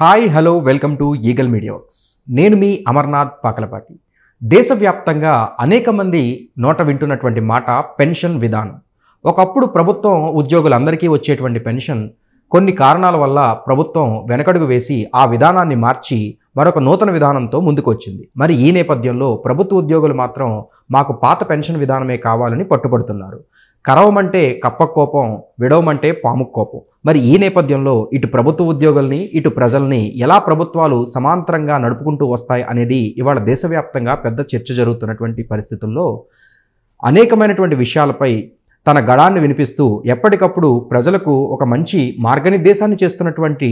hi hello welcome to Eagle Works నేను మీ అమర్నాథ్ పాకలపాటి దేశవ్యాప్తంగా అనేక మంది నోట వింటున్నటువంటి మాట పెన్షన్ విధానం ఒకప్పుడు ప్రభుత్వం ఉద్యోగులందరికీ వచ్చేటువంటి పెన్షన్ కొన్ని కారణాల వల్ల ప్రభుత్వం వెనకడుగు వేసి ఆ విధానాన్ని మార్చి మరొక నూతన విధానంతో ముందుకు వచ్చింది మరి ఈ నేపథ్యంలో ప్రభుత్వ ఉద్యోగులు మాత్రం మాకు పాత పెన్షన్ విధానమే కావాలని పట్టుబడుతున్నారు కరవమంటే కప్ప కోపం విడవమంటే పాము కోపం మరి ఈ నేపథ్యంలో ఇటు ప్రభుత్వ ఉద్యోగుల్ని ఇటు ప్రజల్ని ఎలా ప్రభుత్వాలు సమాంతరంగా నడుపుకుంటూ వస్తాయి అనేది ఇవాళ దేశవ్యాప్తంగా పెద్ద చర్చ జరుగుతున్నటువంటి పరిస్థితుల్లో అనేకమైనటువంటి విషయాలపై తన గడాన్ని వినిపిస్తూ ఎప్పటికప్పుడు ప్రజలకు ఒక మంచి మార్గనిర్దేశాన్ని చేస్తున్నటువంటి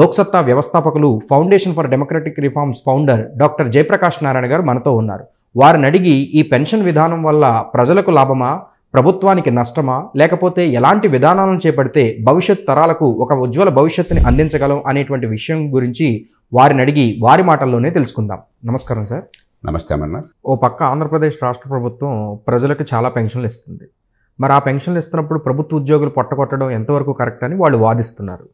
లోక్సత్తా వ్యవస్థాపకులు foundation for democratic reforms founder doctor Jayaprakash Narayana garu మనతో ఉన్నారు వారిని అడిగి ఈ పెన్షన్ విధానం వల్ల ప్రజలకు లాభమా ప్రభుత్వానికి నష్టమా లేకపోతే ఎలాంటి విధానాలను చేపడితే భవిష్యత్ తరాలకు ఒక ఉజ్వల భవిష్యత్తుని అందించగలం అనేటువంటి విషయం గురించి వారిని అడిగి వారి మాటల్లోనే తెలుసుకుందాం నమస్కారం సార్ నమస్తే అమర్నాథ్ ఓ పక్క ఆంధ్రప్రదేశ్ రాష్ట్ర ప్రభుత్వం ప్రజలకు చాలా పెన్షన్లు ఇస్తుంది మరి ఆ పెన్షన్లు ఇస్తున్నప్పుడు ప్రభుత్వ ఉద్యోగులు పొట్టగొట్టడం ఎంతవరకు కరెక్ట్ అని వాళ్ళు వాదిస్తున్నారు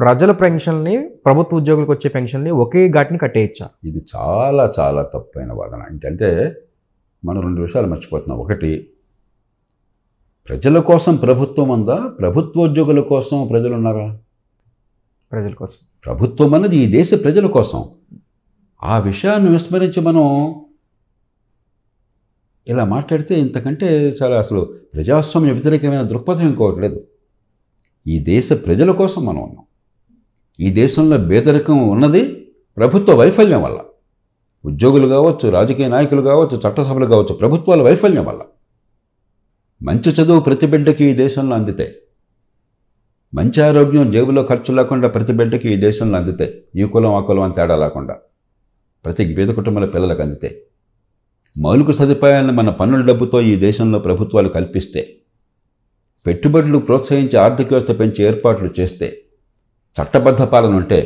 ప్రజల పెన్షన్ని ప్రభుత్వ ఉద్యోగులకు వచ్చే పెన్షన్ని ఒకే ఘాటిని కట్టేయచ్చా ఇది చాలా చాలా తప్పైన వాదన ఏంటంటే మనం రెండు విషయాలు మర్చిపోతున్నాం ఒకటి ప్రజల కోసం ప్రభుత్వం ఉందా ప్రభుత్వోద్యోగుల కోసం ప్రజలు ఉన్నారా ప్రజల కోసం ప్రభుత్వం అన్నది ఈ దేశ ప్రజల కోసం ఆ విషయాన్ని విస్మరించి మనం ఇలా మాట్లాడితే ఇంతకంటే చాలా అసలు ప్రజాస్వామ్య వ్యతిరేకమైన దృక్పథం ఇంకోటి లేదు ఈ దేశ ప్రజల కోసం మనం ఉన్నాం ఈ దేశంలో బేదరికం ఉన్నది ప్రభుత్వ వైఫల్యం వల్ల ఉద్యోగులు కావచ్చు రాజకీయ నాయకులు కావచ్చు చట్టసభలు కావచ్చు ప్రభుత్వాల వైఫల్యం వల్ల మంచి చదువు ప్రతి బిడ్డకి ఈ దేశంలో అందితే మంచి ఆరోగ్యం జేబులో ఖర్చు లేకుండా ప్రతి బిడ్డకి ఈ దేశంలో అందితే ఈ కులం ఆ కులం అని తేడా లేకుండా ప్రతి బీద కుటుంబంలో పిల్లలకు అందితే మౌలిక సదుపాయాలను మన పన్నుల డబ్బుతో ఈ దేశంలో ప్రభుత్వాలు కల్పిస్తే పెట్టుబడులు ప్రోత్సహించి ఆర్థిక వ్యవస్థ పెంచే ఏర్పాట్లు చేస్తే చట్టబద్ధ పాలన ఉంటే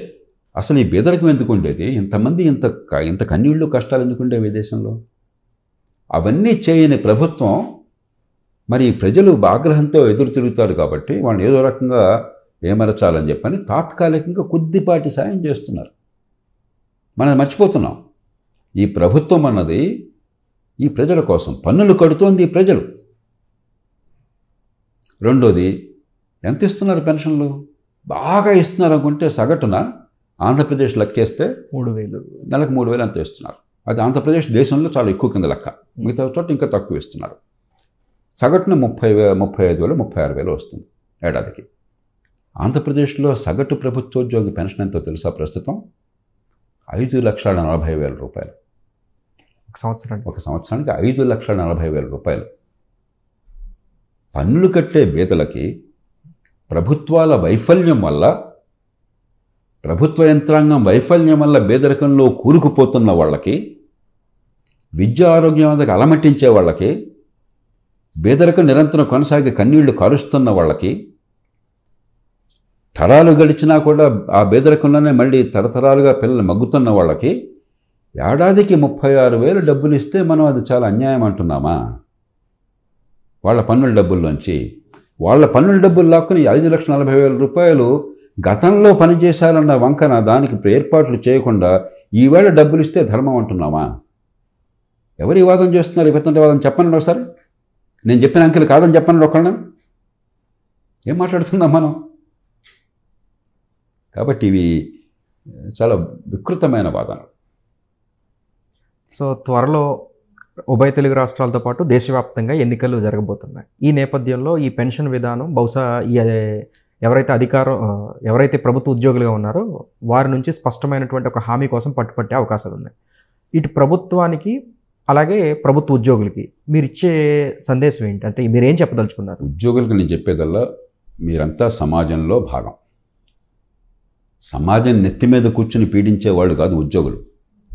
అసలు ఈ బీదరికం ఎందుకు ఉండేది ఇంతమంది ఇంత ఇంత కన్నీళ్ళు కష్టాలు ఎందుకు ఉండేవి దేశంలో అవన్నీ చేయని ప్రభుత్వం మరి ప్రజలు ఆగ్రహంతో ఎదురు తిరుగుతారు కాబట్టి వాళ్ళు ఏదో రకంగా ఏమరచాలని చెప్పని తాత్కాలికంగా కొద్దిపాటి సాయం చేస్తున్నారు మనం మర్చిపోతున్నాం ఈ ప్రభుత్వం అన్నది ఈ ప్రజల కోసం పన్నులు కడుతోంది ఈ ప్రజలు రెండోది ఎంత ఇస్తున్నారు పెన్షన్లు బాగా ఇస్తున్నారు అనుకుంటే సగటున ఆంధ్రప్రదేశ్ లెక్కేస్తే మూడు వేలు నెలకు మూడు వేలు అంత ఇస్తున్నారు అది ఆంధ్రప్రదేశ్ దేశంలో చాలా ఎక్కువ కింద లెక్క మిగతా చోట ఇంకా తక్కువ ఇస్తున్నారు సగటున ముప్పై వే ముప్పై ఐదు వేలు ముప్పై ఆరు వేలు వస్తుంది ఏడాదికి ఆంధ్రప్రదేశ్లో సగటు ప్రభుత్వోద్యోగి పెన్షన్ ఎంతో తెలుసా ప్రస్తుతం ఐదు లక్షల నలభై వేల రూపాయలు ఒక సంవత్సరానికి ఒక సంవత్సరానికి ఐదు లక్షల నలభై వేల రూపాయలు పన్నులు కట్టే బేదలకి ప్రభుత్వాల వైఫల్యం వల్ల ప్రభుత్వ యంత్రాంగం వైఫల్యం వల్ల బేదరికంలో కూరుకుపోతున్న వాళ్ళకి విద్యా ఆరోగ్యం అలమటించే వాళ్ళకి బీదలకు నిరంతరం కొనసాగి కన్నీళ్లు కరుస్తున్న వాళ్ళకి తరాలు గడిచినా కూడా ఆ బీదరికంలోనే మళ్ళీ తరతరాలుగా పిల్లలు మగ్గుతున్న వాళ్ళకి ఏడాదికి ముప్పై ఆరు వేలు డబ్బులు ఇస్తే మనం అది చాలా అన్యాయం అంటున్నామా వాళ్ళ పన్నుల డబ్బుల్లోంచి వాళ్ళ పన్నుల డబ్బులు లాక్కుని ఐదు లక్షల నలభై వేల రూపాయలు గతంలో పనిచేశారన్న వంకన దానికి ఏర్పాట్లు చేయకుండా ఈవేళ డబ్బులు ఇస్తే ధర్మం అంటున్నామా ఎవరి వాదం చేస్తున్నారు వాదం చెప్పండి ఒకసారి నేను చెప్పిన అంకెలు కాదని చెప్పన్నాడు ఒకళ్ళని ఏం మాట్లాడుతున్నాం మనం కాబట్టి ఇవి చాలా వికృతమైన వాదనలు సో త్వరలో ఉభయ తెలుగు రాష్ట్రాలతో పాటు దేశవ్యాప్తంగా ఎన్నికలు జరగబోతున్నాయి ఈ నేపథ్యంలో ఈ పెన్షన్ విధానం బహుశా ఈ ఎవరైతే అధికారం ఎవరైతే ప్రభుత్వ ఉద్యోగులుగా ఉన్నారో వారి నుంచి స్పష్టమైనటువంటి ఒక హామీ కోసం పట్టుపట్టే అవకాశాలు ఉన్నాయి ఇటు ప్రభుత్వానికి అలాగే ప్రభుత్వ ఉద్యోగులకి మీరు ఇచ్చే సందేశం ఏంటంటే మీరు ఏం చెప్పదలుచుకున్నారు ఉద్యోగులకు నేను చెప్పేదల్లా మీరంతా సమాజంలో భాగం సమాజం నెత్తి మీద కూర్చుని పీడించే వాళ్ళు కాదు ఉద్యోగులు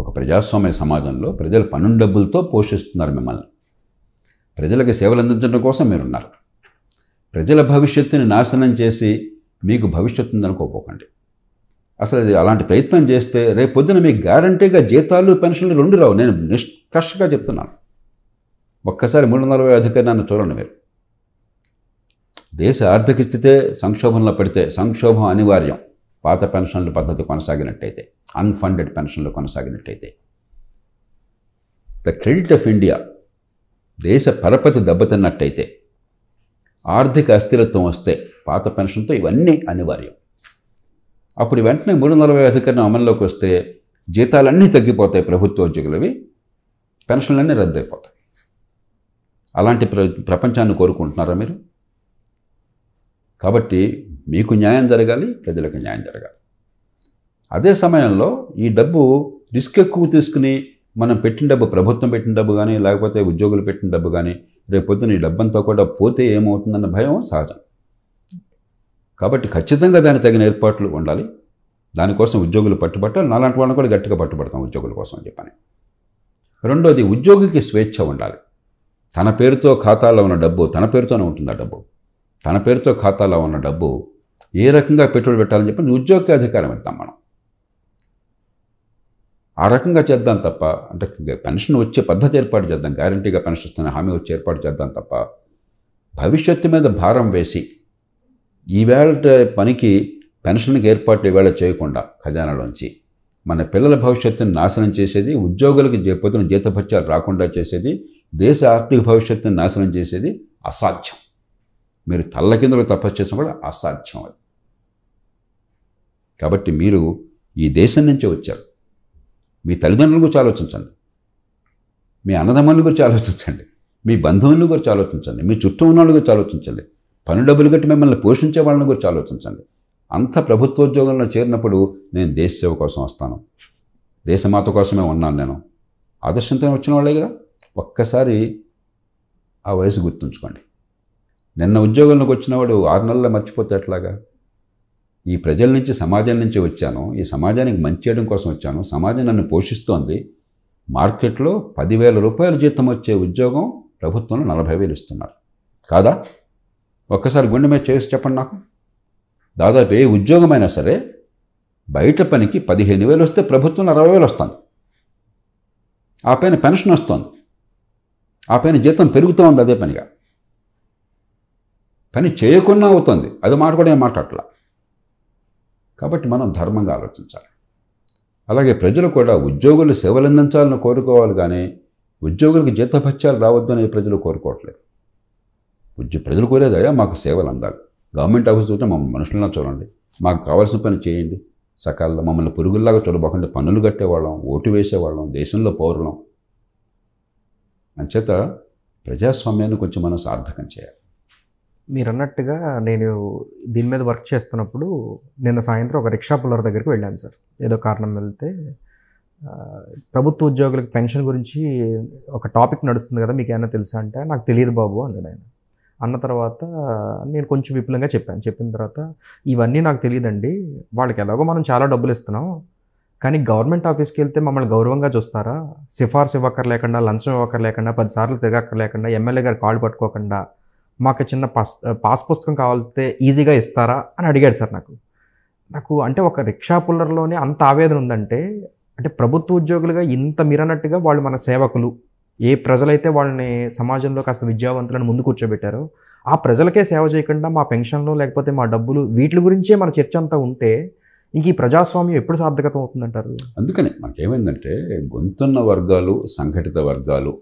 ఒక ప్రజాస్వామ్య సమాజంలో ప్రజలు పన్ను డబ్బులతో పోషిస్తున్నారు మిమ్మల్ని ప్రజలకు సేవలు అందించడం కోసం మీరున్నారు ప్రజల భవిష్యత్తుని నాశనం చేసి మీకు భవిష్యత్తు ఉందనుకోపోకండి అసలు ఇది అలాంటి ప్రయత్నం చేస్తే రేపు పొద్దున మీకు గ్యారంటీగా జీతాలు పెన్షన్లు రెండు రావు నేను నిష్కర్షగా చెప్తున్నాను ఒక్కసారి మూడు వందల నలభై నన్ను చూడండి మీరు దేశ ఆర్థిక స్థితే సంక్షోభంలో పడితే సంక్షోభం అనివార్యం పాత పెన్షన్ల పద్ధతి కొనసాగినట్టయితే అన్ఫండెడ్ పెన్షన్లు కొనసాగినట్టయితే ద క్రెడిట్ ఆఫ్ ఇండియా దేశ పరపతి దెబ్బతిన్నట్టయితే ఆర్థిక అస్థిరత్వం వస్తే పాత పెన్షన్తో ఇవన్నీ అనివార్యం అప్పుడు వెంటనే మూడు నలభై అధికరణ అమల్లోకి వస్తే జీతాలన్నీ తగ్గిపోతాయి ప్రభుత్వ ఉద్యోగులవి పెన్షన్లన్నీ రద్దు అయిపోతాయి అలాంటి ప్ర ప్రపంచాన్ని కోరుకుంటున్నారా మీరు కాబట్టి మీకు న్యాయం జరగాలి ప్రజలకు న్యాయం జరగాలి అదే సమయంలో ఈ డబ్బు రిస్క్ ఎక్కువ తీసుకుని మనం పెట్టిన డబ్బు ప్రభుత్వం పెట్టిన డబ్బు కానీ లేకపోతే ఉద్యోగులు పెట్టిన డబ్బు కానీ రేపు పొద్దున ఈ డబ్బంతా కూడా పోతే ఏమవుతుందన్న భయం సహజం కాబట్టి ఖచ్చితంగా దానికి తగిన ఏర్పాట్లు ఉండాలి దానికోసం ఉద్యోగులు పట్టుబట్టాలి నాలాంటి వాళ్ళని కూడా గట్టిగా పట్టుబడతాం ఉద్యోగుల కోసం అని చెప్పని రెండోది ఉద్యోగికి స్వేచ్ఛ ఉండాలి తన పేరుతో ఖాతాలో ఉన్న డబ్బు తన పేరుతోనే ఉంటుంది ఆ డబ్బు తన పేరుతో ఖాతాలో ఉన్న డబ్బు ఏ రకంగా పెట్టుబడి పెట్టాలని చెప్పి ఉద్యోగకి అధికారం ఇద్దాం మనం ఆ రకంగా చేద్దాం తప్ప అంటే పెన్షన్ వచ్చే పద్ధతి ఏర్పాటు చేద్దాం గ్యారంటీగా పెన్షన్ వస్తున్న హామీ వచ్చే ఏర్పాటు చేద్దాం తప్ప భవిష్యత్తు మీద భారం వేసి ఈవేళ పనికి పెన్షన్కి ఏర్పాట్లు ఈవేళ చేయకుండా ఖజానాలోంచి మన పిల్లల భవిష్యత్తును నాశనం చేసేది ఉద్యోగులకు పొద్దున జీతభత్యాలు రాకుండా చేసేది దేశ ఆర్థిక భవిష్యత్తును నాశనం చేసేది అసాధ్యం మీరు తల్ల కిందలో తపస్సు చేసిన కూడా అసాధ్యం అది కాబట్టి మీరు ఈ దేశం నుంచే వచ్చారు మీ తల్లిదండ్రుల గురించి ఆలోచించండి మీ అన్నదమ్ముల గురించి ఆలోచించండి మీ బంధువుల గురించి ఆలోచించండి మీ చుట్టూ ఉన్న గురించి ఆలోచించండి పని డబ్బులు కట్టి మిమ్మల్ని పోషించే వాళ్ళని గురించి ఆలోచించండి అంత ప్రభుత్వోద్యోగంలో చేరినప్పుడు నేను దేశ సేవ కోసం వస్తాను దేశమాత కోసమే ఉన్నాను నేను ఆదర్శంతో వచ్చిన వాళ్ళే కదా ఒక్కసారి ఆ వయసు గుర్తుంచుకోండి నిన్న ఉద్యోగంలోకి వచ్చినవాడు ఆరు నెలల్లో మర్చిపోతే ఎట్లాగా ఈ ప్రజల నుంచి సమాజం నుంచి వచ్చాను ఈ సమాజానికి మంచి చేయడం కోసం వచ్చాను సమాజం నన్ను పోషిస్తోంది మార్కెట్లో పదివేల రూపాయల జీతం వచ్చే ఉద్యోగం ప్రభుత్వంలో నలభై వేలు ఇస్తున్నారు కాదా ఒక్కసారి గుండె మీద చేసి చెప్పండి నాకు దాదాపు ఏ ఉద్యోగమైనా సరే బయట పనికి పదిహేను వేలు వస్తే ప్రభుత్వం అరవై వేలు వస్తుంది ఆ పైన పెన్షన్ వస్తుంది ఆ పైన జీతం పెరుగుతూ ఉంది అదే పనిగా పని చేయకుండా అవుతుంది అది మాట కూడా ఏం మాట్లాడట్లా కాబట్టి మనం ధర్మంగా ఆలోచించాలి అలాగే ప్రజలు కూడా ఉద్యోగులు సేవలందించాలని కోరుకోవాలి కానీ ఉద్యోగులకు జీతభత్యాలు రావద్దని ప్రజలు కోరుకోవట్లేదు కొంచెం ప్రజలు కోరేది అయ్యా మాకు సేవలు అందాలి గవర్నమెంట్ ఆఫీస్ ఉంటే మమ్మల్ని మనుషులన్నా చూడండి మాకు కావాల్సిన పని చేయండి సకాలంలో మమ్మల్ని పురుగుల్లాగా చూడబోకండి పన్నులు కట్టేవాళ్ళం ఓటు వేసేవాళ్ళం దేశంలో పౌరులం అంచేత ప్రజాస్వామ్యాన్ని కొంచెం మనం సార్థకం చేయాలి మీరు అన్నట్టుగా నేను దీని మీద వర్క్ చేస్తున్నప్పుడు నిన్న సాయంత్రం ఒక రిక్షా పుల్లర్ దగ్గరికి వెళ్ళాను సార్ ఏదో కారణం వెళ్తే ప్రభుత్వ ఉద్యోగులకు పెన్షన్ గురించి ఒక టాపిక్ నడుస్తుంది కదా మీకు ఏమైనా తెలుసా అంటే నాకు తెలియదు బాబు అన్నాడు ఆయన అన్న తర్వాత నేను కొంచెం విపులంగా చెప్పాను చెప్పిన తర్వాత ఇవన్నీ నాకు తెలియదండి వాళ్ళకి ఎలాగో మనం చాలా డబ్బులు ఇస్తున్నాం కానీ గవర్నమెంట్ ఆఫీస్కి వెళ్తే మమ్మల్ని గౌరవంగా చూస్తారా సిఫార్సు ఇవ్వక్కర్లేకుండా లంచం ఇవ్వక్కర్లేకుండా పదిసార్లు తిరగక్కర్లేకుండా ఎమ్మెల్యే గారు కాళ్ళు పట్టుకోకుండా మాకు చిన్న పాస్ పాస్ పుస్తకం కావాల్సితే ఈజీగా ఇస్తారా అని అడిగాడు సార్ నాకు నాకు అంటే ఒక రిక్షా పుల్లర్లోనే అంత ఆవేదన ఉందంటే అంటే ప్రభుత్వ ఉద్యోగులుగా ఇంత మీరన్నట్టుగా వాళ్ళు మన సేవకులు ఏ ప్రజలైతే వాళ్ళని సమాజంలో కాస్త విద్యావంతులను ముందు కూర్చోబెట్టారో ఆ ప్రజలకే సేవ చేయకుండా మా పెన్షన్లు లేకపోతే మా డబ్బులు వీటి గురించే మన చర్చ అంతా ఉంటే ఇంక ఈ ప్రజాస్వామ్యం ఎప్పుడు సార్థకతం అవుతుందంటారు అందుకనే మనకేమైందంటే గొంతున్న వర్గాలు సంఘటిత వర్గాలు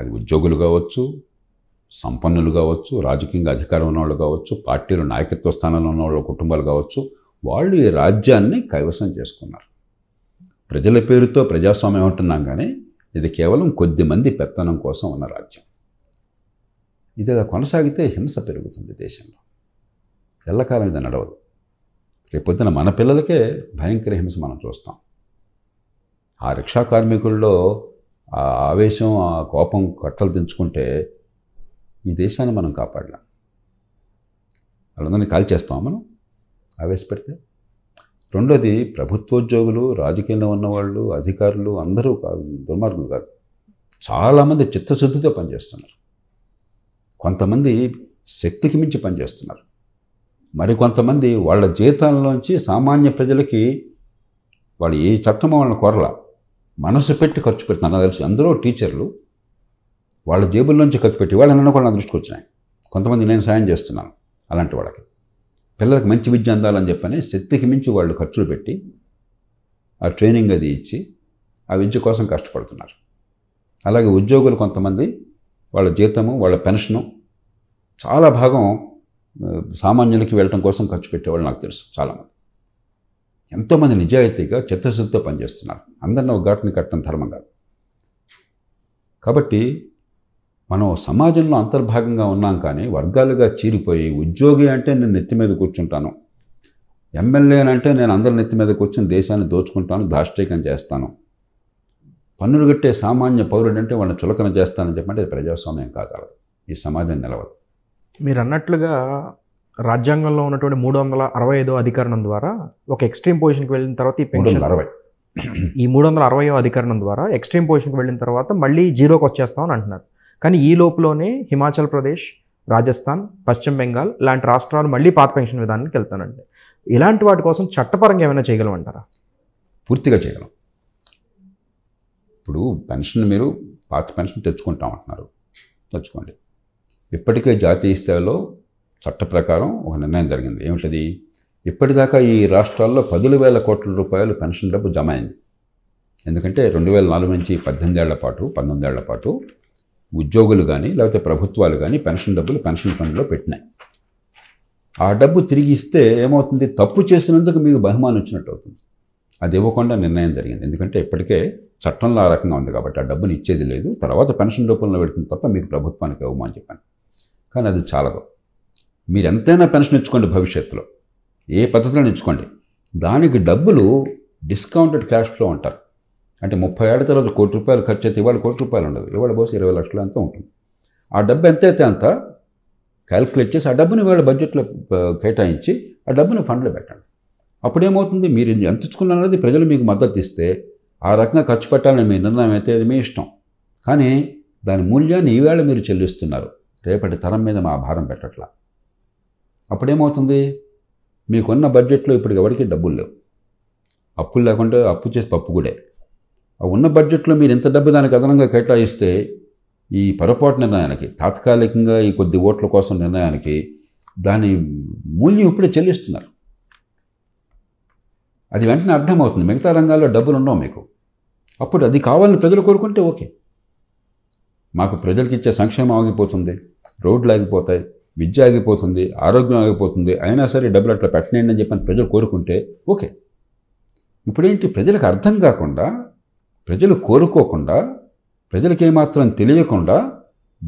అది ఉద్యోగులు కావచ్చు సంపన్నులు కావచ్చు రాజకీయంగా అధికారం ఉన్నవాళ్ళు కావచ్చు పార్టీలు నాయకత్వ స్థానంలో ఉన్నవాళ్ళు కుటుంబాలు కావచ్చు వాళ్ళు ఈ రాజ్యాన్ని కైవసం చేసుకున్నారు ప్రజల పేరుతో ప్రజాస్వామ్యం అంటున్నాం కానీ ఇది కేవలం కొద్దిమంది పెత్తనం కోసం ఉన్న రాజ్యం ఇది అలా కొనసాగితే హింస పెరుగుతుంది దేశంలో ఎల్లకాలం ఇది నడవదు రేపొద్దున మన పిల్లలకే భయంకర హింస మనం చూస్తాం ఆ రిక్షా కార్మికుల్లో ఆ ఆవేశం ఆ కోపం కట్టలు తెంచుకుంటే ఈ దేశాన్ని మనం కాపాడలేం వాళ్ళందరినీ కాల్ చేస్తాం మనం ఆవేశపెడితే రెండోది ప్రభుత్వోద్యోగులు రాజకీయంలో ఉన్నవాళ్ళు అధికారులు అందరూ కాదు దుర్మార్గులు కాదు చాలామంది చిత్తశుద్ధితో పనిచేస్తున్నారు కొంతమంది శక్తికి మించి పనిచేస్తున్నారు మరికొంతమంది వాళ్ళ జీతాల్లోంచి సామాన్య ప్రజలకి వాళ్ళు ఏ చట్టం వాళ్ళని కొరల మనసు పెట్టి ఖర్చు పెడుతున్నారు నాకు తెలిసి అందరూ టీచర్లు వాళ్ళ జేబుల్లోంచి ఖర్చు పెట్టి వాళ్ళని కూడా నా దృష్టికి వచ్చినాయి కొంతమంది నేను సాయం చేస్తున్నాను అలాంటి వాళ్ళకి పిల్లలకు మంచి విద్య అందాలని చెప్పని శక్తికి మించి వాళ్ళు ఖర్చులు పెట్టి ఆ ట్రైనింగ్ అది ఇచ్చి ఆ విద్య కోసం కష్టపడుతున్నారు అలాగే ఉద్యోగులు కొంతమంది వాళ్ళ జీతము వాళ్ళ పెన్షను చాలా భాగం సామాన్యులకి వెళ్ళటం కోసం ఖర్చు పెట్టేవాళ్ళు నాకు తెలుసు చాలామంది ఎంతోమంది నిజాయితీగా చిత్తశుద్ధితో పనిచేస్తున్నారు అందరిని ఒక ఘాటుని కట్టడం ధర్మం కాదు కాబట్టి మనం సమాజంలో అంతర్భాగంగా ఉన్నాం కానీ వర్గాలుగా చీరిపోయి ఉద్యోగి అంటే నేను నెత్తి మీద కూర్చుంటాను ఎమ్మెల్యే అంటే నేను అందరి నెత్తి మీద కూర్చుని దేశాన్ని దోచుకుంటాను దాష్టీకం చేస్తాను పన్నులు కట్టే సామాన్య అంటే వాళ్ళని చులకన చేస్తానని చెప్పంటే ప్రజాస్వామ్యం కాగలదు ఈ సమాజం నిలవదు మీరు అన్నట్లుగా రాజ్యాంగంలో ఉన్నటువంటి మూడు వందల అరవై ఐదో అధికరణం ద్వారా ఒక ఎక్స్ట్రీమ్ పొజిషన్కి వెళ్ళిన తర్వాత ఈ పెన్షన్ అరవై ఈ మూడు వందల అరవై అధికరణం ద్వారా ఎక్స్ట్రీమ్ పొజిషన్కి వెళ్ళిన తర్వాత మళ్ళీ జీరోకి వచ్చేస్తామని అంటున్నారు కానీ ఈ లోపలనే హిమాచల్ ప్రదేశ్ రాజస్థాన్ పశ్చిమ బెంగాల్ లాంటి రాష్ట్రాలు మళ్ళీ పాత పెన్షన్ విధానానికి వెళ్తానండి ఇలాంటి వాటి కోసం చట్టపరంగా ఏమైనా చేయగలమంటారా పూర్తిగా చేయగలం ఇప్పుడు పెన్షన్ మీరు పాత పెన్షన్ తెచ్చుకుంటామంటున్నారు తెచ్చుకోండి ఇప్పటికే జాతీయ స్థాయిలో చట్ట ప్రకారం ఒక నిర్ణయం జరిగింది ఏమిటది ఇప్పటిదాకా ఈ రాష్ట్రాల్లో పదుల వేల కోట్ల రూపాయలు పెన్షన్ డబ్బు జమ అయింది ఎందుకంటే రెండు వేల నాలుగు నుంచి పద్దెనిమిది ఏళ్ల పాటు పంతొమ్మిది ఏళ్ల పాటు ఉద్యోగులు కానీ లేకపోతే ప్రభుత్వాలు కానీ పెన్షన్ డబ్బులు పెన్షన్ ఫండ్లో పెట్టినాయి ఆ డబ్బు తిరిగి ఇస్తే ఏమవుతుంది తప్పు చేసినందుకు మీకు బహుమానం వచ్చినట్టు అవుతుంది అది ఇవ్వకుండా నిర్ణయం జరిగింది ఎందుకంటే ఇప్పటికే చట్టంలో ఆ రకంగా ఉంది కాబట్టి ఆ డబ్బుని ఇచ్చేది లేదు తర్వాత పెన్షన్ రూపంలో పెడుతుంది తప్ప మీకు ప్రభుత్వానికి ఇవ్వమని చెప్పాను కానీ అది చాలదు మీరు ఎంతైనా పెన్షన్ ఇచ్చుకోండి భవిష్యత్తులో ఏ పద్ధతిలో ఇచ్చుకోండి దానికి డబ్బులు డిస్కౌంటెడ్ క్యాష్ ఫ్లో అంటారు అంటే ముప్పై ఏళ్ళ తర్వాత కోటి రూపాయలు ఖర్చు అయితే ఇవాళ కోటి రూపాయలు ఉండదు ఇవాళ పోసి ఇరవై లక్షలు అంత ఉంటుంది ఆ డబ్బు ఎంత అయితే అంత క్యాల్కులేట్ చేసి ఆ డబ్బుని ఇవాళ బడ్జెట్లో కేటాయించి ఆ డబ్బుని ఫండ్లో పెట్టండి అప్పుడేమవుతుంది మీరు ఎంత ఇచ్చుకున్నారనేది ప్రజలు మీకు మద్దతు ఇస్తే ఆ రకంగా ఖర్చు పెట్టాలని మీ నిర్ణయం అయితే అది మీ ఇష్టం కానీ దాని మూల్యాన్ని ఈవేళ మీరు చెల్లిస్తున్నారు రేపటి తరం మీద మా భారం పెట్టట్లా అప్పుడేమవుతుంది మీకున్న బడ్జెట్లో ఇప్పటికి ఎవరికి డబ్బులు లేవు అప్పులు లేకుండా అప్పు చేసి పప్పు కూడా ఉన్న బడ్జెట్లో మీరు ఇంత డబ్బు దానికి అదనంగా కేటాయిస్తే ఈ పొరపాటు నిర్ణయానికి తాత్కాలికంగా ఈ కొద్ది ఓట్ల కోసం నిర్ణయానికి దాని మూల్యం ఇప్పుడే చెల్లిస్తున్నారు అది వెంటనే అర్థమవుతుంది మిగతా రంగాల్లో డబ్బులు ఉండవు మీకు అప్పుడు అది కావాలని ప్రజలు కోరుకుంటే ఓకే మాకు ప్రజలకు ఇచ్చే సంక్షేమం ఆగిపోతుంది రోడ్లు ఆగిపోతాయి విద్య ఆగిపోతుంది ఆరోగ్యం ఆగిపోతుంది అయినా సరే డబ్బులు అట్లా పెట్టనండి అని చెప్పని ప్రజలు కోరుకుంటే ఓకే ఇప్పుడేంటి ప్రజలకు అర్థం కాకుండా ప్రజలు కోరుకోకుండా ప్రజలకు ఏమాత్రం తెలియకుండా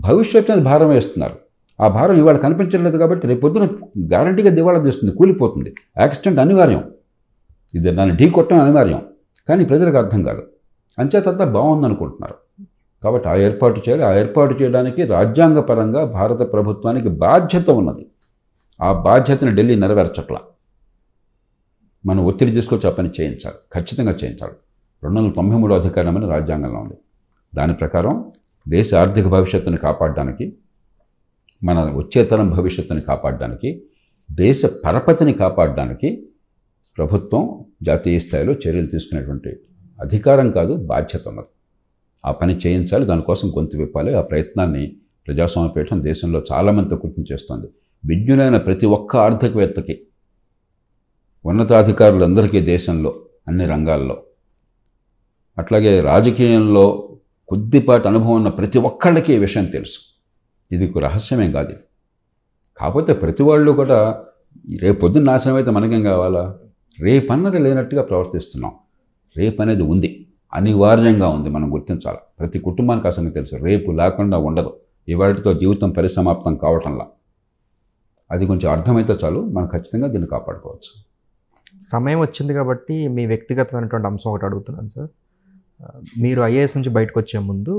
భవిష్యత్తు మీద భారం వేస్తున్నారు ఆ భారం ఇవాళ కనిపించలేదు కాబట్టి రేపు పొద్దున గ్యారంటీగా దివాళా తీస్తుంది కూలిపోతుంది యాక్సిడెంట్ అనివార్యం ఇది దాన్ని ఢీ కొట్టడం అనివార్యం కానీ ప్రజలకు అర్థం కాదు బాగుంది అనుకుంటున్నారు కాబట్టి ఆ ఏర్పాటు చేయాలి ఆ ఏర్పాటు చేయడానికి రాజ్యాంగపరంగా భారత ప్రభుత్వానికి బాధ్యత ఉన్నది ఆ బాధ్యతను ఢిల్లీ నెరవేర్చట్లా మనం ఒత్తిడి తీసుకొచ్చి ఆ పని చేయించాలి ఖచ్చితంగా చేయించాలి రెండు వందల తొంభై మూడు అధికారం రాజ్యాంగంలో ఉంది దాని ప్రకారం దేశ ఆర్థిక భవిష్యత్తును కాపాడడానికి మన వచ్చేతరం భవిష్యత్తుని కాపాడడానికి దేశ పరపతిని కాపాడడానికి ప్రభుత్వం జాతీయ స్థాయిలో చర్యలు తీసుకునేటువంటి అధికారం కాదు బాధ్యత ఉన్నది ఆ పని చేయించాలి దానికోసం గొంతు విప్పాలి ఆ ప్రయత్నాన్ని పీఠం దేశంలో చాలామందితో చేస్తుంది విజ్ఞులైన ప్రతి ఒక్క ఆర్థికవేత్తకి ఉన్నతాధికారులందరికీ దేశంలో అన్ని రంగాల్లో అట్లాగే రాజకీయంలో కొద్దిపాటి అనుభవం ఉన్న ప్రతి ఒక్కళ్ళకి ఈ విషయం తెలుసు ఇది రహస్యమేం కాదు ఇది కాకపోతే ప్రతి వాళ్ళు కూడా రేపు పొద్దున్న నాశనం అయితే మనకేం కావాలా రేపన్నది లేనట్టుగా ప్రవర్తిస్తున్నాం రేపు అనేది ఉంది అనివార్యంగా ఉంది మనం గుర్తించాలి ప్రతి కుటుంబానికి అసలు తెలుసు రేపు లేకుండా ఉండదు ఇవాటితో జీవితం పరిసమాప్తం కావటంలా అది కొంచెం అర్థమైతే చాలు మనం ఖచ్చితంగా దీన్ని కాపాడుకోవచ్చు సమయం వచ్చింది కాబట్టి మీ వ్యక్తిగతమైనటువంటి అంశం ఒకటి అడుగుతున్నాను సార్ మీరు ఐఏఎస్ నుంచి బయటకు వచ్చే ముందు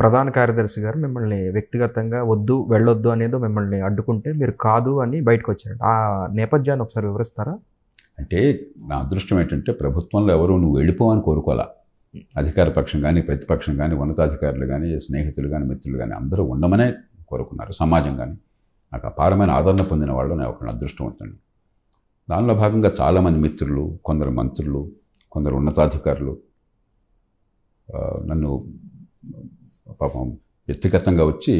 ప్రధాన కార్యదర్శి గారు మిమ్మల్ని వ్యక్తిగతంగా వద్దు వెళ్ళొద్దు అనేది మిమ్మల్ని అడ్డుకుంటే మీరు కాదు అని బయటకు వచ్చారు ఆ నేపథ్యాన్ని ఒకసారి వివరిస్తారా అంటే నా అదృష్టం ఏంటంటే ప్రభుత్వంలో ఎవరు నువ్వు వెళ్ళిపోవని కోరుకోవాలా అధికార పక్షం కానీ ప్రతిపక్షం కానీ ఉన్నతాధికారులు కానీ స్నేహితులు కానీ మిత్రులు కానీ అందరూ ఉండమనే కోరుకున్నారు సమాజం కానీ నాకు అపారమైన ఆదరణ పొందిన వాళ్ళు నేను ఒక అవుతుంది దానిలో భాగంగా చాలామంది మిత్రులు కొందరు మంత్రులు కొందరు ఉన్నతాధికారులు నన్ను పాపం వ్యక్తిగతంగా వచ్చి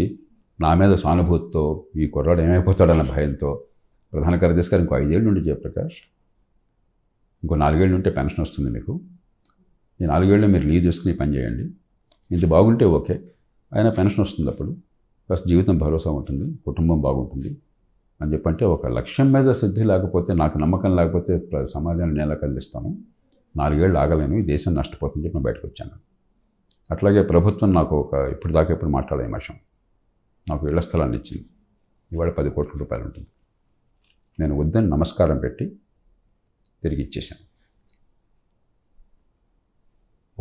నా మీద సానుభూతితో ఈ కుర్రాడు ఏమైపోతాడన్న భయంతో ప్రధాన కార్యదర్శి గారు ఇంకో ఐదేళ్ళు నుండి జయప్రకాష్ ఇంకో నాలుగేళ్ళు ఉంటే పెన్షన్ వస్తుంది మీకు ఈ నాలుగేళ్ళు మీరు లీవ్ తీసుకుని పని చేయండి ఇంత బాగుంటే ఓకే అయినా పెన్షన్ వస్తుంది అప్పుడు ప్లస్ జీవితం భరోసా ఉంటుంది కుటుంబం బాగుంటుంది అని చెప్పంటే ఒక లక్ష్యం మీద సిద్ధి లేకపోతే నాకు నమ్మకం లేకపోతే సమాజాన్ని నేను కదిలిస్తాను నాలుగేళ్ళు ఆగలేను ఈ దేశం నష్టపోతుందని చెప్పి నేను బయటకు వచ్చాను అట్లాగే ప్రభుత్వం నాకు ఒక ఇప్పుడు దాకా ఇప్పుడు మాట్లాడే అంశం నాకు ఇళ్ల స్థలాన్ని ఇచ్చింది ఇవాళ పది కోట్ల రూపాయలు ఉంటుంది నేను వద్దని నమస్కారం పెట్టి తిరిగి ఇచ్చేశాను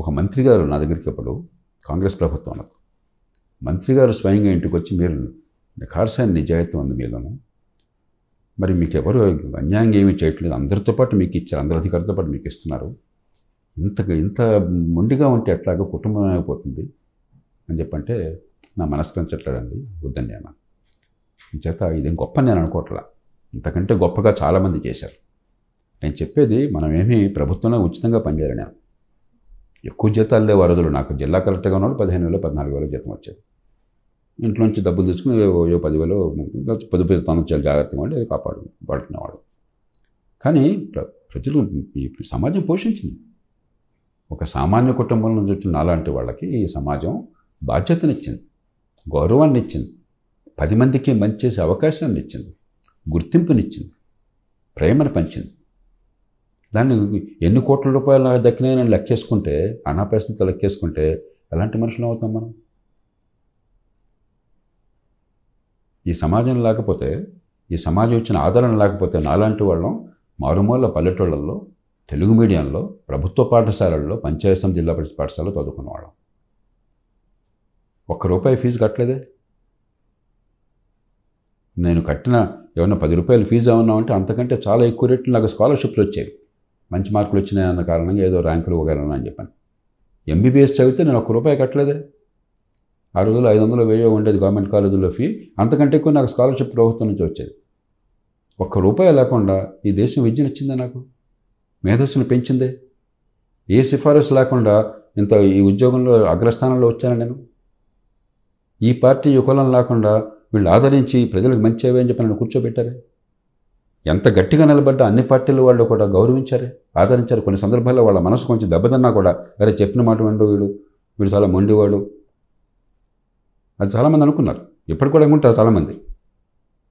ఒక మంత్రి గారు నా దగ్గరికి అప్పుడు కాంగ్రెస్ ప్రభుత్వం నాకు మంత్రి గారు స్వయంగా ఇంటికి వచ్చి మీరు నిఖార్సాన్ని నిజాయితీ ఉంది మీలోనూ మరి మీకు ఎవరు అన్యాయంగా ఏమీ చేయట్లేదు అందరితో పాటు మీకు ఇచ్చారు అందరి అధికారులతో పాటు మీకు ఇస్తున్నారు ఇంతగా ఇంత మొండిగా ఉంటే ఎట్లాగో కుటుంబం అయిపోతుంది అని చెప్పంటే నా మనస్కరించట్లేదండి వద్దండి అన్న చేత ఇదేం గొప్ప నేను అనుకోవట్లా ఇంతకంటే గొప్పగా చాలామంది చేశారు నేను చెప్పేది మనం ఏమీ ప్రభుత్వంలో ఉచితంగా పనిచేయాలి నేను ఎక్కువ జీతాలు లేవు వరదలు నాకు జిల్లా కలెక్టర్గా ఉన్నాడు పదిహేను వేలు పద్నాలుగు వేలు జీతం వచ్చేది ఇంట్లోంచి డబ్బులు తీసుకుని ఏ పదివేలు పొద్దు పొద్దు చాలా జాగ్రత్తగా ఉండి కాపాడు వాడుకునేవాడు కానీ ప్రజలు ఈ సమాజం పోషించింది ఒక సామాన్య కుటుంబం నుంచి వచ్చిన నాలాంటి వాళ్ళకి ఈ సమాజం బాధ్యతనిచ్చింది గౌరవాన్ని ఇచ్చింది పది మందికి మంచి చేసే అవకాశాన్ని ఇచ్చింది గుర్తింపునిచ్చింది ప్రేమను పంచింది దాన్ని ఎన్ని కోట్ల రూపాయలు దక్కినాయని లెక్కేసుకుంటే అనాపేసంతో లెక్కేసుకుంటే ఎలాంటి మనుషులు అవుతాం మనం ఈ సమాజం లేకపోతే ఈ సమాజం ఇచ్చిన ఆదరణ లేకపోతే నాలాంటి వాళ్ళం మారుమూల పల్లెటూళ్ళల్లో తెలుగు మీడియంలో ప్రభుత్వ పాఠశాలల్లో పంచాయతీ సమితి జిల్లా పరిషత్ పాఠశాలలో చదువుకున్నవాళ్ళం ఒక్క రూపాయి ఫీజు కట్టలేదే నేను కట్టిన ఏమన్నా పది రూపాయలు ఫీజు ఏమన్నా అంటే అంతకంటే చాలా ఎక్కువ రేట్లు నాకు స్కాలర్షిప్లు వచ్చేవి మంచి మార్కులు వచ్చినాయి అన్న కారణంగా ఏదో ర్యాంకులు ఇవ్వగలను అని చెప్పాను ఎంబీబీఎస్ చదివితే నేను ఒక్క రూపాయి కట్టలేదే ఆ రోజుల్లో ఐదు వందలు వెయ్యో ఉండేది గవర్నమెంట్ కాలేజీలో ఫీ అంతకంటే ఎక్కువ నాకు స్కాలర్షిప్ ప్రభుత్వం నుంచి వచ్చేది ఒక్క రూపాయి లేకుండా ఈ దేశం విద్య నచ్చిందే నాకు మేధస్సును పెంచిందే ఏ సిఫారసు లేకుండా ఇంత ఈ ఉద్యోగంలో అగ్రస్థానంలో వచ్చాను నేను ఈ పార్టీ ఈ కులం లేకుండా వీళ్ళు ఆదరించి ప్రజలకు మంచి అని చెప్పి నన్ను కూర్చోబెట్టారే ఎంత గట్టిగా నిలబడ్డ అన్ని పార్టీలు వాళ్ళు కూడా గౌరవించారే ఆదరించారు కొన్ని సందర్భాల్లో వాళ్ళ మనసు కొంచెం దెబ్బతిన్నా కూడా అరే చెప్పిన మాట వండు వీడు వీడు చాలా మొండివాడు అది చాలామంది అనుకున్నారు ఎప్పుడు కూడా ఉంటారు చాలామంది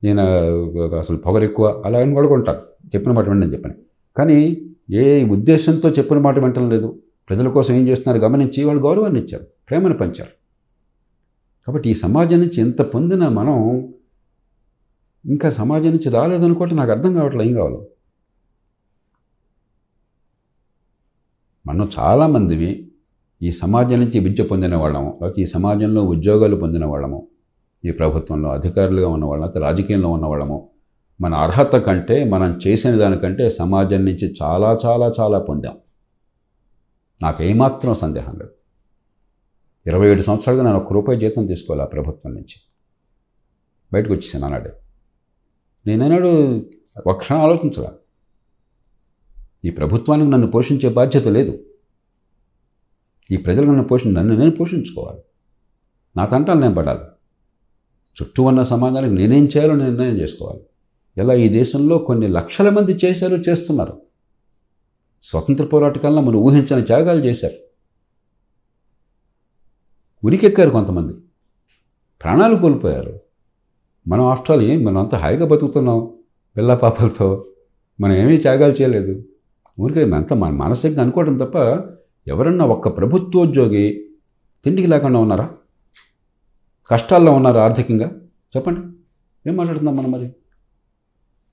నేను అసలు పొగరు ఎక్కువ అలా అని కూడా ఉంటారు చెప్పిన మాట వెండి అని చెప్పాను కానీ ఏ ఉద్దేశంతో చెప్పిన మాట వింటం లేదు ప్రజల కోసం ఏం చేస్తున్నారు గమనించి వాళ్ళు గౌరవాన్ని ఇచ్చారు ప్రేమను పంచారు కాబట్టి ఈ సమాజం నుంచి ఎంత పొందిన మనం ఇంకా సమాజం నుంచి రాలేదనుకోవటం నాకు అర్థం కావట్లే ఏం కావాలి మనం చాలామందివి ఈ సమాజం నుంచి విద్య పొందిన వాళ్ళము లేకపోతే ఈ సమాజంలో ఉద్యోగాలు పొందిన వాళ్ళము ఈ ప్రభుత్వంలో అధికారులుగా ఉన్న వాళ్ళము రాజకీయంలో ఉన్న వాళ్ళము మన అర్హత కంటే మనం చేసిన దానికంటే సమాజం నుంచి చాలా చాలా చాలా పొందాం నాకేమాత్రం సందేహం లేదు ఇరవై ఏడు సంవత్సరాలుగా నేను ఒక్క రూపాయి జీతం తీసుకోవాలి ఆ ప్రభుత్వం నుంచి బయటకు వచ్చేసాను అన్నాడు నేనన్నాడు ఒక క్షణం ఆలోచించరా ఈ ప్రభుత్వానికి నన్ను పోషించే బాధ్యత లేదు ఈ ప్రజలు నన్ను పోషి నన్ను నేను పోషించుకోవాలి నా తంటాలు నేను పడాలి చుట్టూ ఉన్న సమాజానికి నేనేం చేయాలో నిర్ణయం చేసుకోవాలి ఇలా ఈ దేశంలో కొన్ని లక్షల మంది చేశారు చేస్తున్నారు స్వతంత్ర పోరాటకాలను మనం ఊహించని త్యాగాలు చేశారు ఉరికెక్కారు కొంతమంది ప్రాణాలు కోల్పోయారు మనం ఆఫ్టర్ ఆల్ ఏం మనం అంత హాయిగా బతుకుతున్నాం పిల్ల పాపలతో మనం ఏమీ త్యాగాలు చేయలేదు ఊరికే అంత మన మానసికంగా అనుకోవడం తప్ప ఎవరన్నా ఒక్క ప్రభుత్వోద్యోగి తిండికి లేకుండా ఉన్నారా కష్టాల్లో ఉన్నారా ఆర్థికంగా చెప్పండి ఏం మాట్లాడుతున్నాం మనం మరి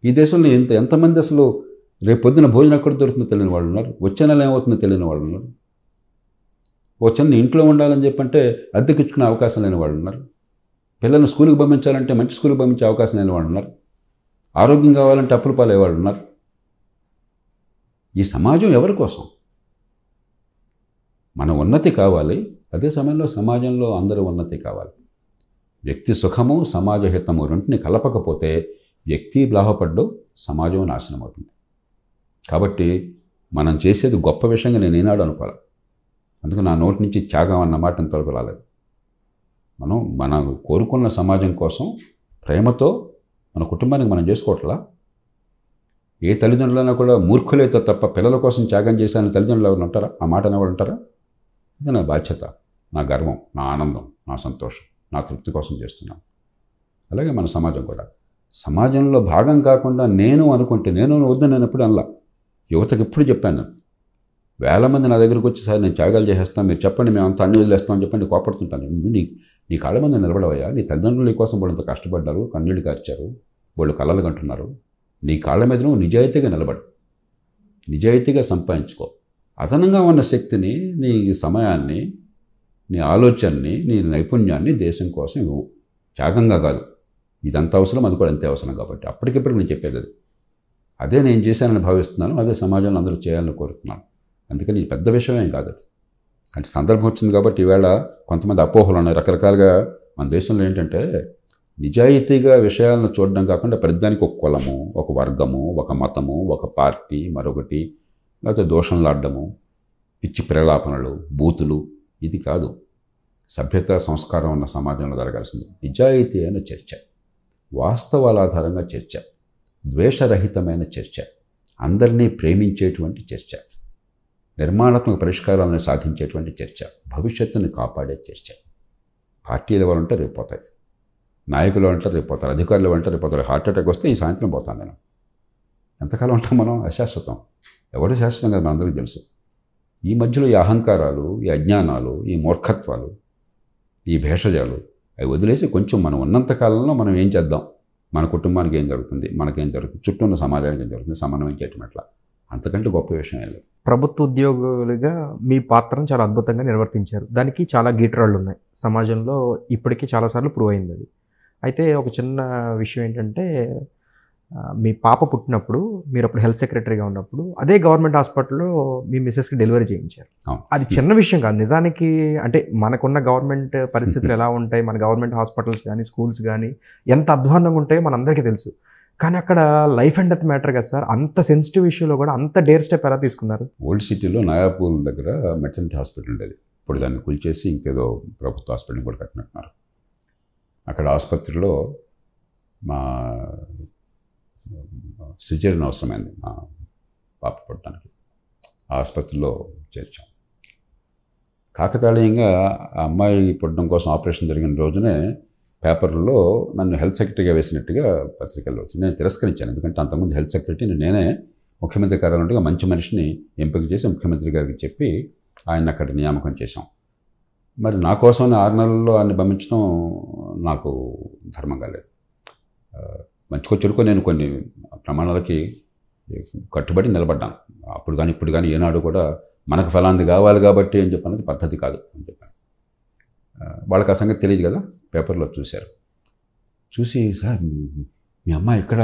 ఈ దేశంలో ఎంత ఎంతమంది అసలు రేపు పొద్దున భోజనం ఎక్కడ దొరుకుతుందో తెలియని వాళ్ళు ఉన్నారు వచ్చే నెల ఏమవుతుందో తెలియని వాళ్ళు ఉన్నారు వచ్చిన ఇంట్లో ఉండాలని చెప్పంటే అద్దెకిచ్చుకునే అవకాశం లేని వాళ్ళు ఉన్నారు పిల్లల్ని స్కూల్కి పంపించాలంటే మంచి స్కూల్కి పంపించే అవకాశం లేని వాళ్ళు ఉన్నారు ఆరోగ్యం కావాలంటే పాలే వాళ్ళు ఉన్నారు ఈ సమాజం ఎవరి కోసం మన ఉన్నతి కావాలి అదే సమయంలో సమాజంలో అందరూ ఉన్నతి కావాలి వ్యక్తి సుఖము సమాజ హితము రెంటిని కలపకపోతే వ్యక్తి లాభపడ్డు సమాజం నాశనం అవుతుంది కాబట్టి మనం చేసేది గొప్ప విషయంగా నేను ఏనాడు అనుకోవాలి అందుకు నా నోటి నుంచి త్యాగం అన్న మాట ఇంతవరకు రాలేదు మనం మన కోరుకున్న సమాజం కోసం ప్రేమతో మన కుటుంబానికి మనం చేసుకోవట్లా ఏ తల్లిదండ్రులైనా కూడా మూర్ఖులైతే తప్ప పిల్లల కోసం త్యాగం చేశాను తల్లిదండ్రులు ఎవరు ఉంటారా ఆ మాట అనేవాళ్ళు ఉంటారా ఇది నా బాధ్యత నా గర్వం నా ఆనందం నా సంతోషం నా తృప్తి కోసం చేస్తున్నాను అలాగే మన సమాజం కూడా సమాజంలో భాగం కాకుండా నేను అనుకుంటే నేను వద్దు నేను ఎప్పుడు అనలా యువతకు ఎప్పుడు చెప్పాను వేల మంది నా దగ్గరకు వచ్చి సార్ నేను త్యాగాలు చేసేస్తాను మీరు చెప్పండి మేము అంత అన్ని వదిలేస్తామని చెప్పండి కోపడుతుంటాను నీ నీ కాళ్ళ మీద నిలబడవయ్యా నీ నీ కోసం వాళ్ళంత కష్టపడ్డారు కన్నీళ్ళు కార్చారు వాళ్ళు కలలు కంటున్నారు నీ కాళ్ళ మీద నువ్వు నిజాయితీగా నిలబడు నిజాయితీగా సంపాదించుకో అదనంగా ఉన్న శక్తిని నీ సమయాన్ని నీ ఆలోచనని నీ నైపుణ్యాన్ని దేశం కోసం ఇవ్వు త్యాగంగా కాదు ఇదంత అవసరం అది కూడా అంతే అవసరం కాబట్టి అప్పటికిప్పుడు నేను చెప్పేది అది అదే నేను చేశానని భావిస్తున్నాను అదే సమాజంలో అందరూ చేయాలని కోరుతున్నాను అందుకని ఇది పెద్ద విషయమే కాదు అది అంటే సందర్భం వచ్చింది కాబట్టి ఈవేళ కొంతమంది అపోహలు ఉన్నాయి రకరకాలుగా మన దేశంలో ఏంటంటే నిజాయితీగా విషయాలను చూడడం కాకుండా ప్రతిదానికి ఒక కులము ఒక వర్గము ఒక మతము ఒక పార్టీ మరొకటి లేకపోతే దోషంలాడము పిచ్చి ప్రేలాపనలు బూతులు ఇది కాదు సభ్యత సంస్కారం ఉన్న సమాజంలో జరగాల్సింది నిజాయితీ అయిన చర్చ వాస్తవాల ఆధారంగా చర్చ ద్వేషరహితమైన చర్చ అందరినీ ప్రేమించేటువంటి చర్చ నిర్మాణాత్మక పరిష్కారాలను సాధించేటువంటి చర్చ భవిష్యత్తును కాపాడే చర్చ పార్టీల వల్ల ఉంటే రేపు పోతాయి నాయకులు అంటే రేపు పోతారు అధికారులు అంటే రేపు పోతారు హార్ట్ అటాక్ వస్తే ఈ సాయంత్రం పోతాను నేను ఎంతకాలం ఉంటాం మనం అశాశ్వతం ఎవరు శాశ్వతం కదా మనందరికీ తెలుసు ఈ మధ్యలో ఈ అహంకారాలు ఈ అజ్ఞానాలు ఈ మూర్ఖత్వాలు ఈ భేషజాలు అవి వదిలేసి కొంచెం మనం ఉన్నంత కాలంలో మనం ఏం చేద్దాం మన కుటుంబానికి ఏం జరుగుతుంది మనకేం జరుగుతుంది చుట్టూ ఉన్న సమాజానికి ఏం జరుగుతుంది సమన్వయం చేయటం ఎట్లా అంతకంటే గొప్ప విషయం లేదు ప్రభుత్వ ఉద్యోగులుగా మీ పాత్రను చాలా అద్భుతంగా నిర్వర్తించారు దానికి చాలా గీటరాళ్ళు ఉన్నాయి సమాజంలో ఇప్పటికీ చాలాసార్లు ప్రూవ్ అయింది అది అయితే ఒక చిన్న విషయం ఏంటంటే మీ పాప పుట్టినప్పుడు మీరు అప్పుడు హెల్త్ సెక్రటరీగా ఉన్నప్పుడు అదే గవర్నమెంట్ హాస్పిటల్లో మీ మిస్సెస్కి డెలివరీ చేయించారు అది చిన్న విషయం కాదు నిజానికి అంటే మనకున్న గవర్నమెంట్ పరిస్థితులు ఎలా ఉంటాయి మన గవర్నమెంట్ హాస్పిటల్స్ కానీ స్కూల్స్ కానీ ఎంత అధ్వాన్నంగా ఉంటాయో మనందరికీ తెలుసు కానీ అక్కడ లైఫ్ అండ్ డెత్ మ్యాటర్ కదా సార్ అంత సెన్సిటివ్ విషయంలో కూడా అంత డేర్ స్టెప్ ఎలా తీసుకున్నారు ఓల్డ్ సిటీలో నాగాపూర్ దగ్గర మెటర్నిటీ హాస్పిటల్ ఉండేది ఇప్పుడు దాన్ని కూల్చేసి ఇంకేదో ప్రభుత్వ హాస్పిటల్ కూడా కట్టినట్టున్నారు అక్కడ ఆసుపత్రిలో మా సిజేరియన్ అవసరమైంది మా పాప పుట్టడానికి ఆసుపత్రిలో చేర్చాం కాకతాళీయంగా ఆ అమ్మాయి పుట్టడం కోసం ఆపరేషన్ జరిగిన రోజునే పేపర్లో నన్ను హెల్త్ సెక్రటరీగా వేసినట్టుగా పత్రికల్లో వచ్చింది నేను తిరస్కరించాను ఎందుకంటే అంతకుముందు హెల్త్ సెక్రటరీని నేనే ముఖ్యమంత్రి కార్యాలయంగా మంచి మనిషిని ఎంపిక చేసి ముఖ్యమంత్రి గారికి చెప్పి ఆయన అక్కడ నియామకం చేశాం మరి నా కోసం ఆరు నెలల్లో ఆయన్ని పంపించడం నాకు ధర్మం కాలేదు మంచికో చెడుకో నేను కొన్ని ప్రమాణాలకి కట్టుబడి నిలబడ్డాను అప్పుడు కానీ ఇప్పుడు కానీ ఏనాడు కూడా మనకు ఫలాంది కావాలి కాబట్టి అని చెప్పన్నది పద్ధతి కాదు అని చెప్పాను వాళ్ళకి ఆ సంగతి తెలియదు కదా పేపర్లో చూశారు చూసి సార్ మీ అమ్మాయి ఇక్కడ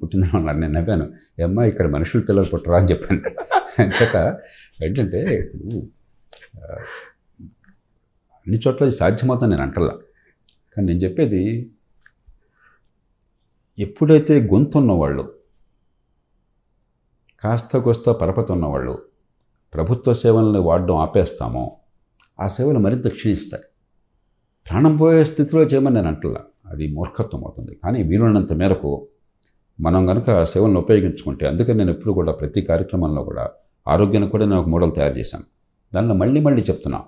పుట్టిందని అన్నారు నేను నవ్వాను ఏ అమ్మాయి ఇక్కడ మనుషులు పిల్లలు పుట్టరా అని చెప్పాను అంచేత ఏంటంటే ఇప్పుడు అన్ని చోట్ల సాధ్యమవుతుంది నేను అంటల్లా కానీ నేను చెప్పేది ఎప్పుడైతే గొంతున్నవాళ్ళు కాస్త కోస్త పరపతున్నవాళ్ళు ప్రభుత్వ సేవలను వాడడం ఆపేస్తామో ఆ సేవలు మరింత క్షీణిస్తాయి ప్రాణం పోయే స్థితిలో చేయమని నేను అంటలా అది మూర్ఖత్వం అవుతుంది కానీ వీలున్నంత మేరకు మనం కనుక ఆ సేవలను ఉపయోగించుకుంటే అందుకని నేను ఎప్పుడు కూడా ప్రతి కార్యక్రమంలో కూడా ఆరోగ్యాన్ని కూడా నేను ఒక మోడల్ తయారు చేశాను దానిలో మళ్ళీ మళ్ళీ చెప్తున్నా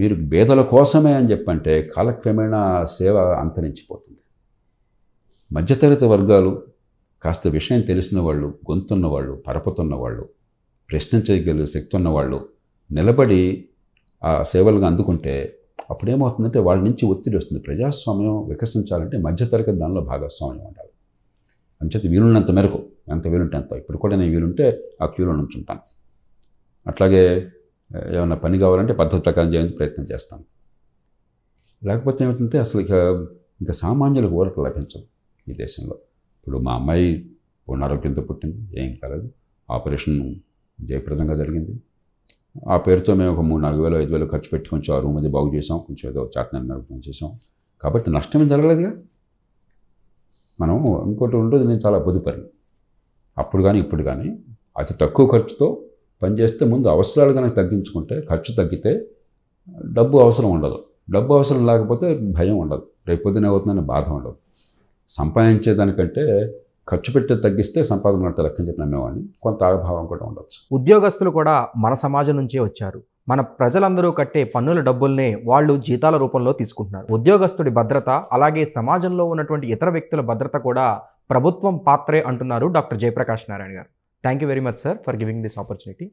మీరు భేదల కోసమే అని చెప్పంటే కాలక్రమేణా సేవ అంతరించిపోతుంది మధ్యతరగతి వర్గాలు కాస్త విషయం తెలిసిన వాళ్ళు గొంతున్న వాళ్ళు పరపతున్న వాళ్ళు ప్రశ్నించగలిగే శక్తి ఉన్నవాళ్ళు నిలబడి ఆ సేవలుగా అందుకుంటే అప్పుడేమవుతుందంటే వాళ్ళ నుంచి ఒత్తిడి వస్తుంది ప్రజాస్వామ్యం వికసించాలంటే మధ్యతరగతి దానిలో భాగస్వామ్యం ఉండాలి అంచేత వీలున్నంత మేరకు ఎంత వీలుంటే అంత ఇప్పుడు కూడా నేను వీలుంటే ఆ క్యూలో నుంచుంటాను అట్లాగే ఏమైనా పని కావాలంటే పద్ధతి ప్రకారం చేయడానికి ప్రయత్నం చేస్తాను లేకపోతే ఏమిటంటే అసలు ఇక ఇంకా సామాన్యులకు ఊరట లభించదు ఈ దేశంలో ఇప్పుడు మా అమ్మాయి పూర్ణారోగ్యంతో పుట్టింది ఏం కాలేదు ఆపరేషన్ జయప్రదంగా జరిగింది ఆ పేరుతో మేము ఒక మూడు నాలుగు వేలు ఐదు వేలు ఖర్చు పెట్టి కొంచెం ఆ మంది బాగు చేసాం కొంచెం ఏదో చాకనర్ చేసాం కాబట్టి నష్టం ఏం జరగలేదుగా మనం ఇంకోటి ఉండదు నేను చాలా పొదుపరిని అప్పుడు కానీ ఇప్పుడు కానీ అతి తక్కువ ఖర్చుతో పనిచేస్తే ముందు అవసరాలు కనుక తగ్గించుకుంటే ఖర్చు తగ్గితే డబ్బు అవసరం ఉండదు డబ్బు అవసరం లేకపోతే భయం ఉండదు రేపు పొద్దున అవుతుందని బాధ ఉండదు సంపాదించేదానికంటే ఖర్చు పెట్టి తగ్గిస్తే సంపాదన ఉన్నట్టు లెక్కని చెప్పి నమ్మేవాడిని కొంత ఆవిర్భావం కూడా ఉండవచ్చు ఉద్యోగస్తులు కూడా మన సమాజం నుంచే వచ్చారు మన ప్రజలందరూ కట్టే పన్నుల డబ్బుల్నే వాళ్ళు జీతాల రూపంలో తీసుకుంటున్నారు ఉద్యోగస్తుడి భద్రత అలాగే సమాజంలో ఉన్నటువంటి ఇతర వ్యక్తుల భద్రత కూడా ప్రభుత్వం పాత్రే అంటున్నారు doctor Jayaprakash Narayana garu thank you very much sir for giving this opportunity